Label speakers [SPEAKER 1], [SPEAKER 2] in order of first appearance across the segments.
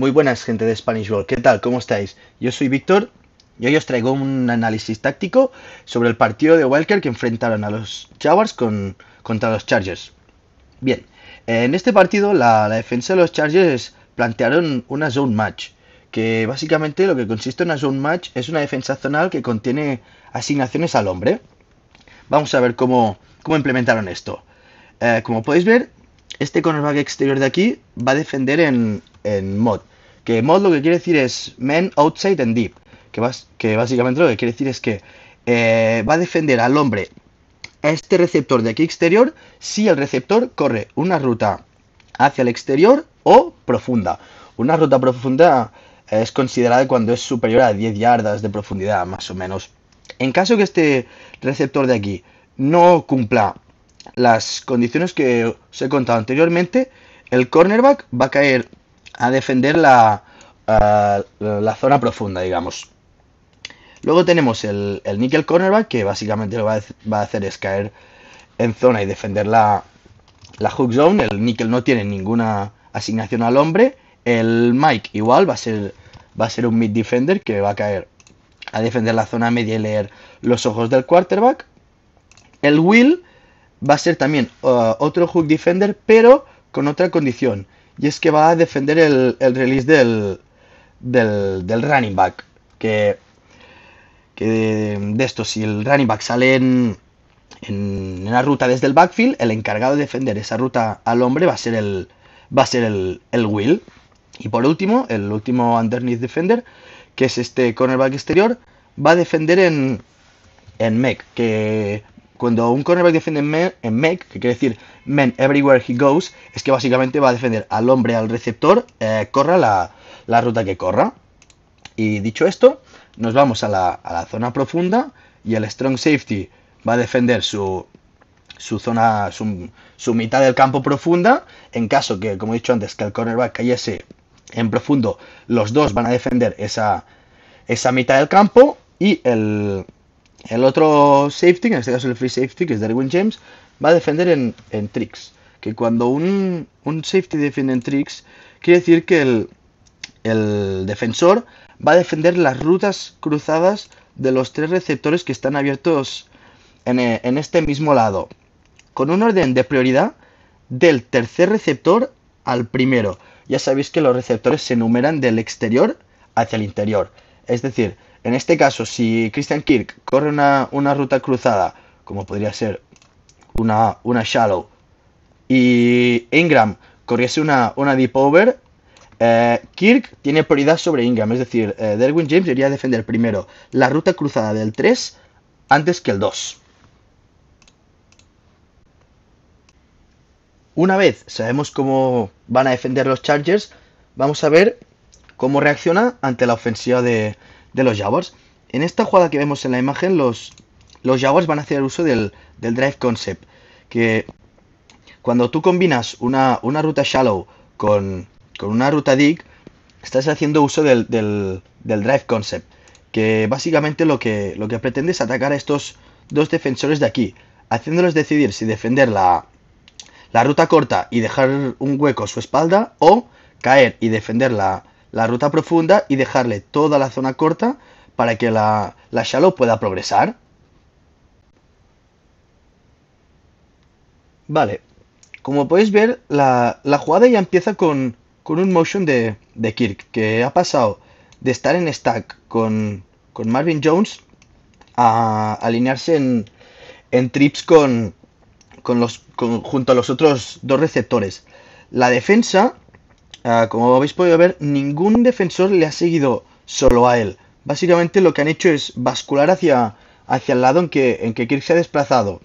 [SPEAKER 1] Muy buenas gente de Spanish World, ¿qué tal? ¿Cómo estáis? Yo soy Víctor y hoy os traigo un análisis táctico sobre el partido de Walker que enfrentaron a los Jaguars con, contra los Chargers. Bien, en este partido la, defensa de los Chargers plantearon una zone match, que básicamente lo que consiste en una zone match es una defensa zonal que contiene asignaciones al hombre. Vamos a ver cómo, cómo implementaron esto. Eh, como podéis ver, este cornerback exterior de aquí va a defender en, en mod. Que mod lo que quiere decir es men outside and deep. Que, básicamente lo que quiere decir es que eh, va a defender al hombre este receptor de aquí exterior si el receptor corre una ruta hacia el exterior o profunda. Una ruta profunda eh, es considerada cuando es superior a 10 yardas de profundidad, más o menos. En caso que este receptor de aquí no cumpla las condiciones que os he contado anteriormente, el cornerback va a caer a defender la, zona profunda, digamos. Luego tenemos el, el nickel cornerback, que básicamente lo va a, va a, hacer es caer en zona y defender la, hook zone. El nickel no tiene ninguna asignación al hombre. El Mike igual va a ser, va a ser un mid defender que va a caer a defender la zona media y leer los ojos del quarterback. El Will va a ser también uh, otro hook defender, pero con otra condición y es que va a defender el, release del, running back. Que, de esto, si el running back sale en, en, una ruta desde el backfield, el encargado de defender esa ruta al hombre va a ser el, va a ser el, el Will. Y por último, el último underneath defender, que es este cornerback exterior, va a defender en, en mech, que cuando un cornerback defiende en, make, que quiere decir men everywhere he goes, es que básicamente va a defender al hombre, al receptor, eh, corra la, ruta que corra. Y dicho esto, nos vamos a la, zona profunda y el strong safety va a defender su, zona, su, mitad del campo profunda. En caso que, como he dicho antes, que el cornerback cayese en profundo, los dos van a defender esa mitad del campo y el, el otro safety, en este caso el free safety, que es Darwin James, va a defender en, en tricks. Que cuando un, un, safety defiende en tricks, quiere decir que el, defensor va a defender las rutas cruzadas de los tres receptores que están abiertos en, eh, en, este mismo lado. Con un orden de prioridad del tercer receptor al primero. Ya sabéis que los receptores se enumeran del exterior hacia el interior. Es decir, en este caso, si Christian Kirk corre una, ruta cruzada, como podría ser una, una shallow, y Ingram corriese una, deep over, eh, Kirk tiene prioridad sobre Ingram, es decir, eh, Derwin James iría a defender primero la ruta cruzada del 3 antes que el 2. Una vez sabemos cómo van a defender los Chargers, vamos a ver cómo reacciona ante la ofensiva de, de los Jaguars. En esta jugada que vemos en la imagen, los, los Jaguars van a hacer uso del, drive concept. Que cuando tú combinas una, ruta shallow con, una ruta dig, estás haciendo uso del, drive concept. Que básicamente lo que, lo que pretende es atacar a estos dos defensores de aquí, haciéndoles decidir si defender la, la ruta corta y dejar un hueco a su espalda o caer y defender la, la ruta profunda y dejarle toda la zona corta para que la, shallow pueda progresar. Vale, como podéis ver, la, jugada ya empieza con, con un motion de, Kirk, que ha pasado de estar en stack con, con Marvin Jones a alinearse en, en trips con, con los, con, junto a los otros dos receptores. La defensa Ah, como habéis podido ver, ningún defensor le ha seguido solo a él. Básicamente lo que han hecho es bascular hacia, hacia el lado en que, en que Kirk se ha desplazado.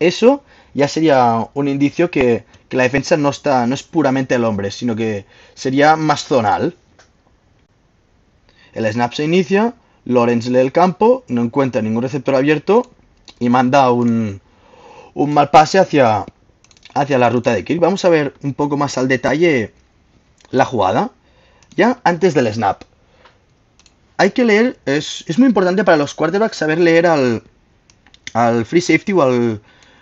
[SPEAKER 1] Eso ya sería un indicio que, la defensa no, está, no es puramente el hombre, sino que sería más zonal. El snap se inicia, Lorenz lee el campo, no encuentra ningún receptor abierto y manda un, un mal pase hacia, hacia la ruta de Kirk. Vamos a ver un poco más al detalle la jugada ya antes del snap. Hay que leer, es, muy importante para los quarterbacks saber leer al, al free safety o al,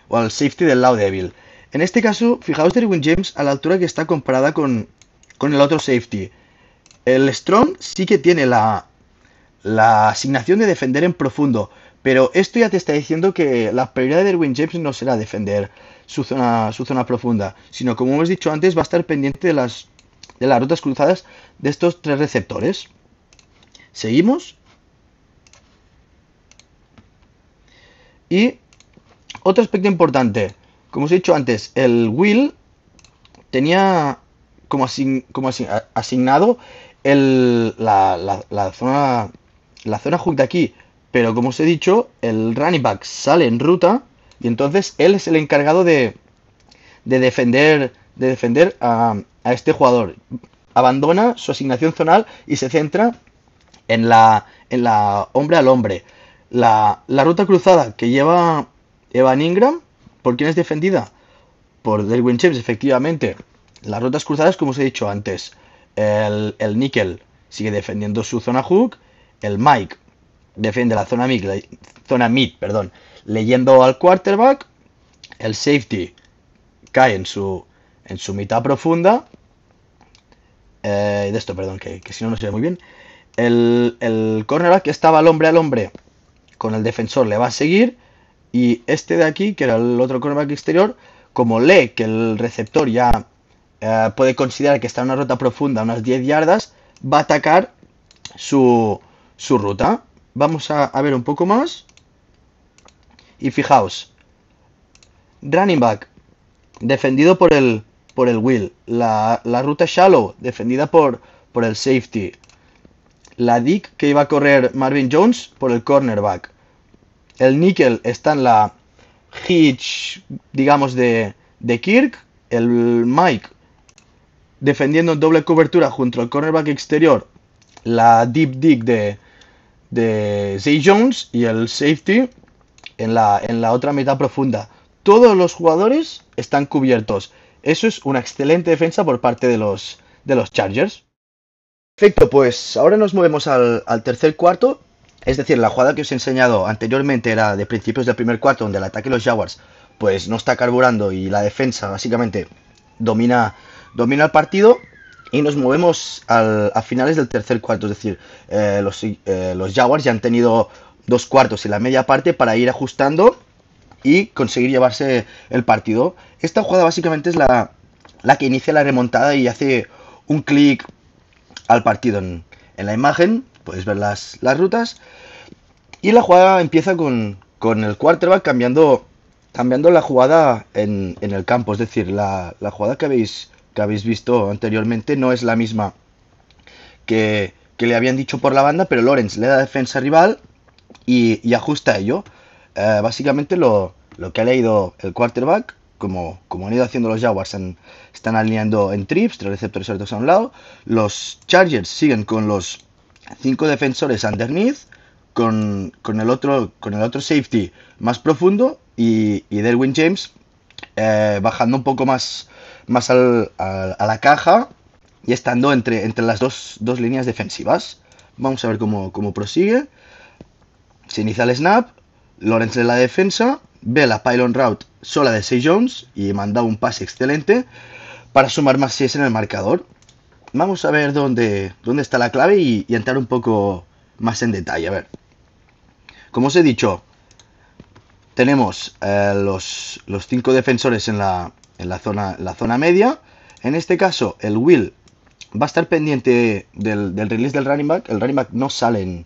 [SPEAKER 1] o al safety del lado débil. En este caso, fijaos Derwin James a la altura que está comparada con, el otro safety. El Strong sí que tiene la, la asignación de defender en profundo, pero esto ya te está diciendo que la prioridad de Derwin James no será defender su su zona profunda, sino como hemos dicho antes, va a estar pendiente de las de las rutas cruzadas de estos tres receptores. Seguimos. Y otro aspecto importante, como os he dicho antes, el will tenía como, como asignado la, zona la zona hook de aquí, pero como os he dicho, el running back sale en ruta y entonces él es el encargado de, de defender de defender a, este jugador. Abandona su asignación zonal y se centra en la, en la hombre al hombre. La, ruta cruzada que lleva Evan Ingram, ¿por quién es defendida? Por Delwin Chips, efectivamente. Las rutas cruzadas, como os he dicho antes, el, el Nickel sigue defendiendo su zona hook, el Mike defiende la zona mid, la, zona mid perdón, leyendo al quarterback, el safety cae en su, en su mitad profunda. Eh, de esto, perdón, que, si no, no se ve muy bien. El, el que estaba al hombre al hombre con el defensor, le va a seguir. Y este de aquí, que era el otro cornerback exterior, como lee que el receptor ya eh, puede considerar que está en una ruta profunda, unas 10 yardas, va a atacar su, su ruta. Vamos a, ver un poco más. Y fijaos, running back, defendido por el, por el Will. La, ruta shallow, defendida por, por el safety. La dig que iba a correr Marvin Jones por el cornerback. El nickel está en la hitch, digamos, de, Kirk. El Mike defendiendo doble cobertura junto al cornerback exterior. La deep dig de, de Zay Jones y el safety en la, en la otra mitad profunda. Todos los jugadores están cubiertos. Eso es una excelente defensa por parte de los, de los Chargers. Perfecto, pues ahora nos movemos al, tercer cuarto. Es decir, la jugada que os he enseñado anteriormente era de principios del primer cuarto, donde el ataque de los Jaguars pues no está carburando y la defensa básicamente domina, domina el partido. Y nos movemos a finales del tercer cuarto, es decir, eh, los, eh, los Jaguars ya han tenido dos cuartos y la media parte para ir ajustando y conseguir llevarse el partido. Esta jugada básicamente es la, la que inicia la remontada y hace un clic al partido en, la imagen. Podéis ver las, rutas. Y la jugada empieza con, el quarterback cambiando, cambiando la jugada en, el campo. Es decir, la, jugada que habéis, que habéis visto anteriormente no es la misma que, le habían dicho por la banda, pero Lorenz le da defensa rival y, y ajusta ello. Eh, básicamente lo, lo que ha leído el quarterback, como, como han ido haciendo los Jaguars, están alineando en trips, tres receptores sueltos a un lado. Los Chargers siguen con los cinco defensores underneath, con, con, el, otro, con el otro safety más profundo y, y Derwin James eh, bajando un poco más, más a, la caja y estando entre, entre las dos, líneas defensivas. Vamos a ver cómo, prosigue. Se inicia el snap, Lawrence en la defensa, ve la pylon route sola de 6 Jones y manda un pase excelente para sumar más 6 en el marcador. Vamos a ver dónde, dónde está la clave y, entrar un poco más en detalle. A ver, como os he dicho, tenemos eh, los, los defensores en la, zona, la zona media. En este caso, el Will va a estar pendiente del, release del running back. El running back no sale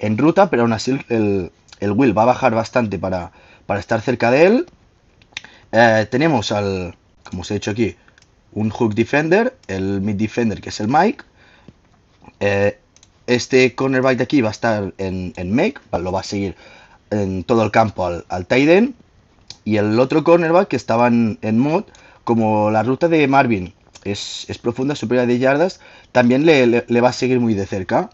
[SPEAKER 1] en, ruta, pero aún así el, el Will va a bajar bastante para, para estar cerca de él. Eh, tenemos al, como os he dicho aquí, un hook defender, el mid defender que es el Mike. Eh, este cornerback de aquí va a estar en, en make, lo va a seguir en todo el campo al, al Y el otro cornerback que estaba en, en mod, como la ruta de Marvin es, es profunda, superior a 10 yardas, también le, le, le, va a seguir muy de cerca.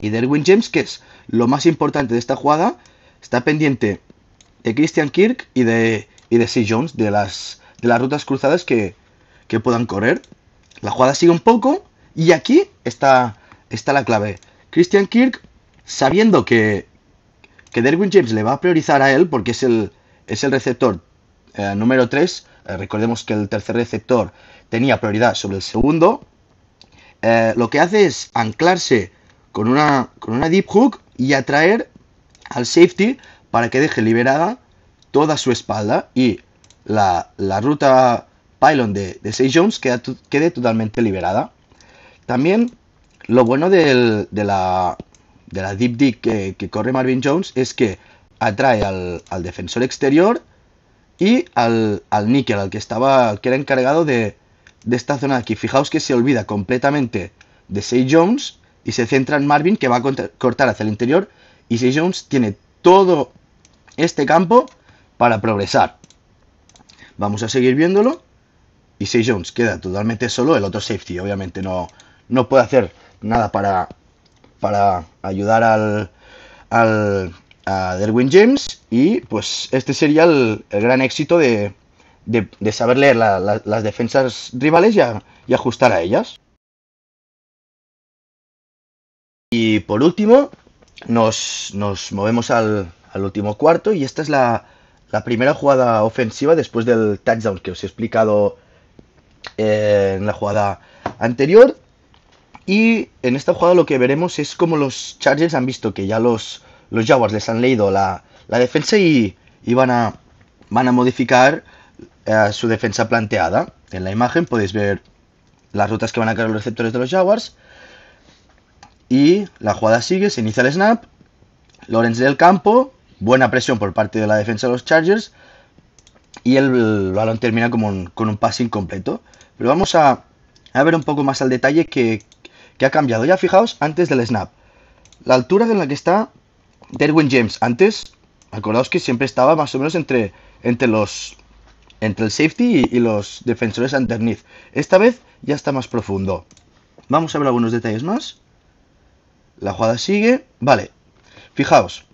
[SPEAKER 1] Y Derwin James, que es lo más importante de esta jugada, está pendiente de Christian Kirk y de, y de C. Jones, de las, de las rutas cruzadas que, puedan correr. La jugada sigue un poco y aquí está, está la clave. Christian Kirk, sabiendo que, Derwin James le va a priorizar a él porque es el, es el receptor eh, número 3, eh, recordemos que el tercer receptor tenía prioridad sobre el segundo, eh, lo que hace es anclarse con una, con una deep hook y atraer al safety para que deje liberada toda su espalda y la, ruta pylon de, de Jones quede totalmente liberada. También lo bueno de, la, de la deep dig que, corre Marvin Jones es que atrae al, defensor exterior y al, al níquel, al que estaba, que era encargado de, esta zona aquí. Fijaos que se olvida completamente de 6 Jones y se centra en Marvin que va a cortar hacia el interior y Sage Jones tiene todo, este campo para progresar. Vamos a seguir viéndolo. Y 6 Jones queda totalmente solo, el otro safety obviamente no, no puede hacer nada para, para ayudar al, al a Derwin James. Y pues este sería el, gran éxito de, de, saber leer las defensas rivales y, y ajustar a ellas. Y por último, nos movemos al, al último cuarto y esta es la, primera jugada ofensiva después del touchdown que os he explicado eh, en la jugada anterior. Y en esta jugada lo que veremos es como los Chargers han visto que ya los, los Jaguars les han leído la, defensa y, y, van, a, van a modificar eh, su defensa planteada. En la imagen podéis ver las rutas que van a caer los receptores de los Jaguars. Y la jugada sigue, se inicia el snap. Lorenz del campo, buena presión por parte de la defensa de los Chargers y el, balón termina con un, con un pase incompleto. Pero vamos a, ver un poco más al detalle que, que, ha cambiado. Ya fijaos, antes del snap, la altura en la que está Derwin James. Antes, acordaos que siempre estaba más o menos entre, entre los entre el safety y, y los defensores underneath. Esta vez ya está más profundo. Vamos a ver algunos detalles más. La jugada sigue. Vale. Fijaos,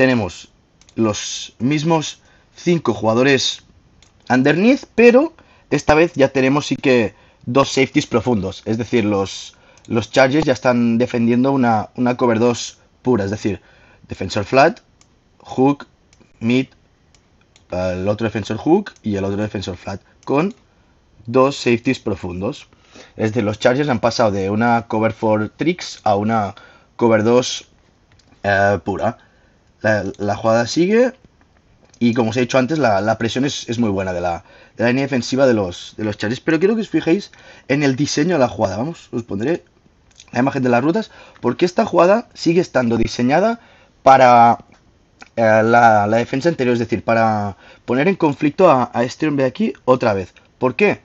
[SPEAKER 1] tenemos los mismos 5 jugadores underneath, pero esta vez ya tenemos sí que dos safeties profundos. Es decir, los, los Chargers ya están defendiendo una, cover 2 pura. Es decir, defensor flat, hook, mid, el otro defensor hook y el otro defensor flat. Con dos safeties profundos. Es decir, los Chargers han pasado de una cover 4 tricks a una cover 2 eh, pura la, jugada sigue y como os he dicho antes, la, presión es, muy buena de la, línea defensiva de los, de los Pero quiero que os fijéis en el diseño de la jugada. Vamos, os pondré la imagen de las rutas, porque esta jugada sigue estando diseñada para eh, la, defensa anterior, es decir, para poner en conflicto a, este hombre de aquí otra vez. ¿Por qué?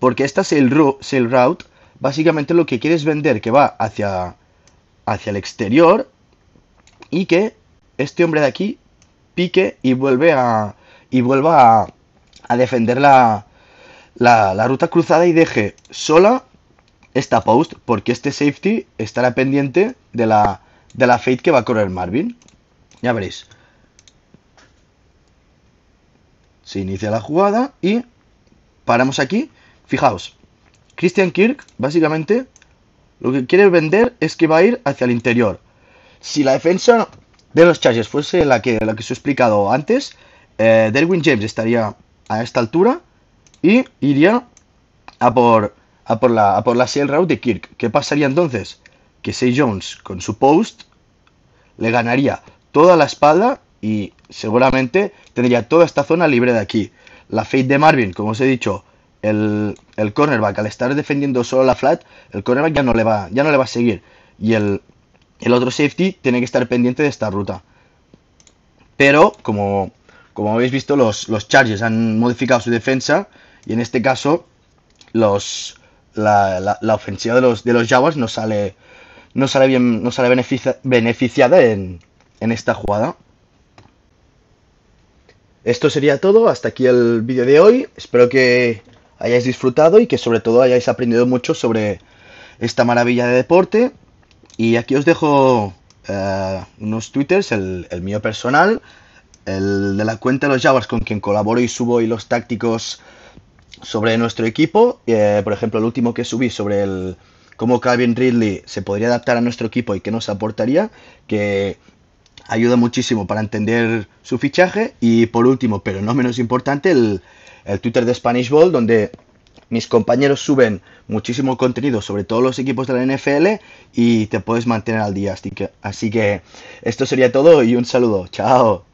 [SPEAKER 1] Porque esta es el route, básicamente lo que quiere es vender que va hacia, hacia el exterior y que este hombre de aquí pique y vuelve a. y vuelva a, defender la, ruta cruzada y deje sola esta post, porque este safety estará pendiente de la, fate que va a correr Marvin. Ya veréis. Se inicia la jugada y paramos aquí. Fijaos, Christian Kirk básicamente lo que quiere vender es que va a ir hacia el interior. Si la defensa de los charges, fuese la que, la que os he explicado antes, eh, Derwin James estaría a esta altura y iría a por, a por la, a por la route de Kirk. ¿Qué pasaría entonces? Que Say Jones con su post le ganaría toda la espalda y seguramente tendría toda esta zona libre de aquí. La fade de Marvin, como os he dicho, el, el cornerback al estar defendiendo solo la flat, el cornerback ya no le va, ya no le va a seguir. Y el, el otro safety tiene que estar pendiente de esta ruta. Pero, como, como habéis visto, los, los Chargers han modificado su defensa y en este caso los, la, ofensiva de los, de los Jaguars no sale, no sale, bien, no sale beneficiada en, en esta jugada. Esto sería todo, hasta aquí el vídeo de hoy. Espero que hayáis disfrutado y que sobre todo hayáis aprendido mucho sobre esta maravilla de deporte. Y aquí os dejo eh, unos twitters, el, mío personal, el de la cuenta de los Jaguars con quien colaboro y subo y los tácticos sobre nuestro equipo. Eh, por ejemplo, el último que subí sobre el cómo Calvin Ridley se podría adaptar a nuestro equipo y qué nos aportaría, que ayuda muchísimo para entender su fichaje. Y por último, pero no menos importante, el, el Twitter de Spanish Ball, donde mis compañeros suben muchísimo contenido sobre todos los equipos de la NFL y te puedes mantener al día. Así que, así que esto sería todo y un saludo. Chao.